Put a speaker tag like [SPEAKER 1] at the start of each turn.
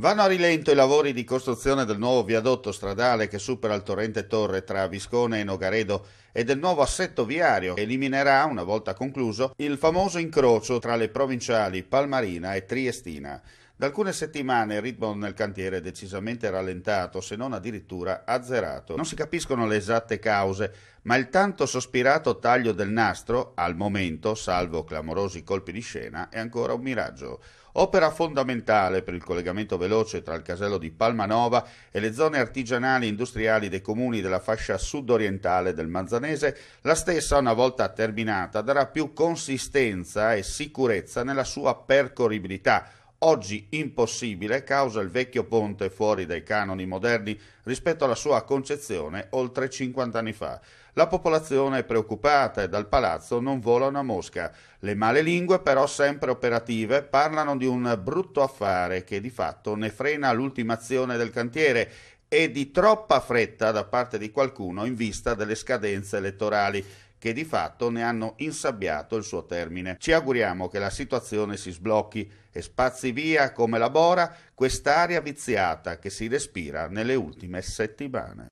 [SPEAKER 1] Vanno a rilento i lavori di costruzione del nuovo viadotto stradale che supera il torrente Torre tra Viscone e Nogaredo e del nuovo assetto viario che eliminerà, una volta concluso, il famoso incrocio tra le provinciali Palmarina e Triestina. Da alcune settimane il ritmo nel cantiere è decisamente rallentato, se non addirittura azzerato. Non si capiscono le esatte cause, ma il tanto sospirato taglio del nastro, al momento, salvo clamorosi colpi di scena, è ancora un miraggio. Opera fondamentale per il collegamento veloce tra il casello di Palmanova e le zone artigianali e industriali dei comuni della fascia sud-orientale del Manzanese, la stessa, una volta terminata, darà più consistenza e sicurezza nella sua percorribilità oggi impossibile causa il vecchio ponte fuori dai canoni moderni rispetto alla sua concezione oltre 50 anni fa. La popolazione è preoccupata e dal palazzo non vola una mosca. Le male lingue, però sempre operative, parlano di un brutto affare che di fatto ne frena l'ultimazione del cantiere e di troppa fretta da parte di qualcuno in vista delle scadenze elettorali che di fatto ne hanno insabbiato il suo termine. Ci auguriamo che la situazione si sblocchi e spazi via come la Bora quest'aria viziata che si respira nelle ultime settimane.